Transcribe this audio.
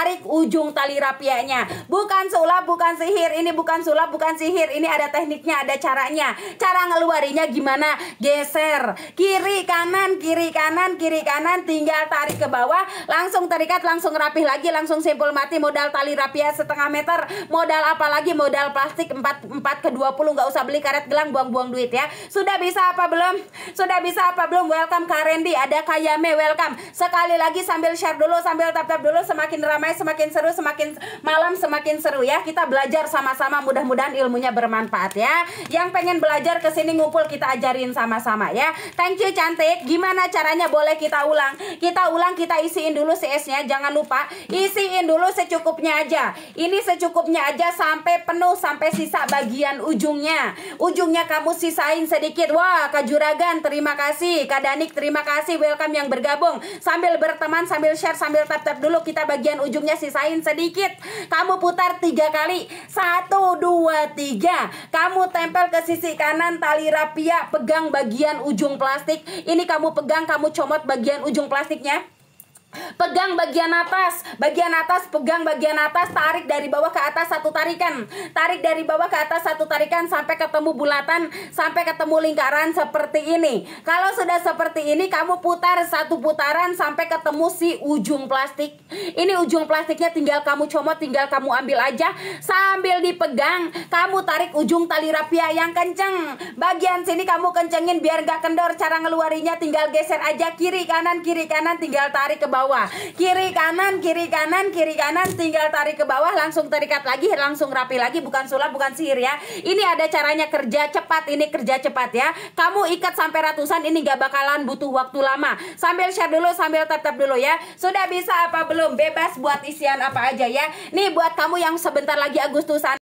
tarik ujung tali rapianya. Bukan sulap, bukan sihir. Ini bukan sulap, bukan sihir. Ini ada tekniknya, ada caranya. Cara ngeluarinya gimana? Geser kiri kanan, kiri kanan, kiri kanan. Tinggal tarik ke bawah, langsung terikat, langsung rapih lagi, langsung simpul mati. Modal tali rapia setengah meter, modal apa lagi? Modal plastik 4 4 ke 20 nggak usah beli karet gelang buang-buang duit ya. Sudah bisa apa belum? Sudah bisa apa belum? Welcome Karendi, ada Kayame welcome. Sekali lagi sambil share dulu, sambil tap-tap dulu semakin ramai semakin seru semakin malam semakin seru ya kita belajar sama-sama mudah-mudahan ilmunya bermanfaat ya yang pengen belajar ke sini ngumpul kita ajarin sama-sama ya thank you cantik gimana caranya boleh kita ulang kita ulang kita isiin dulu CS nya jangan lupa isiin dulu secukupnya aja ini secukupnya aja sampai penuh sampai sisa bagian ujungnya ujungnya kamu sisain sedikit wah Kak Juragan terima kasih Kak Danik terima kasih welcome yang bergabung sambil berteman sambil share sambil tap-tap dulu kita bagian ujung ujungnya sisain sedikit. Kamu putar tiga kali. Satu, dua, tiga. Kamu tempel ke sisi kanan tali rapia. Pegang bagian ujung plastik. Ini kamu pegang, kamu comot bagian ujung plastiknya. Pegang bagian atas, bagian atas, pegang bagian atas, tarik dari bawah ke atas satu tarikan, tarik dari bawah ke atas satu tarikan sampai ketemu bulatan, sampai ketemu lingkaran seperti ini. Kalau sudah seperti ini, kamu putar satu putaran sampai ketemu si ujung plastik. Ini ujung plastiknya tinggal kamu comot, tinggal kamu ambil aja sambil dipegang. Kamu tarik ujung tali rapia yang kenceng. Bagian sini kamu kencengin biar gak kendor. Cara ngeluarinya tinggal geser aja kiri kanan kiri kanan, tinggal tarik ke bawah bawah. Kiri kanan, kiri kanan, kiri kanan, tinggal tarik ke bawah, langsung terikat lagi, langsung rapi lagi, bukan sulap, bukan sihir ya. Ini ada caranya kerja cepat, ini kerja cepat ya. Kamu ikat sampai ratusan, ini gak bakalan butuh waktu lama. Sambil share dulu, sambil tetap dulu ya. Sudah bisa apa belum? Bebas buat isian apa aja ya. Nih buat kamu yang sebentar lagi Agustusan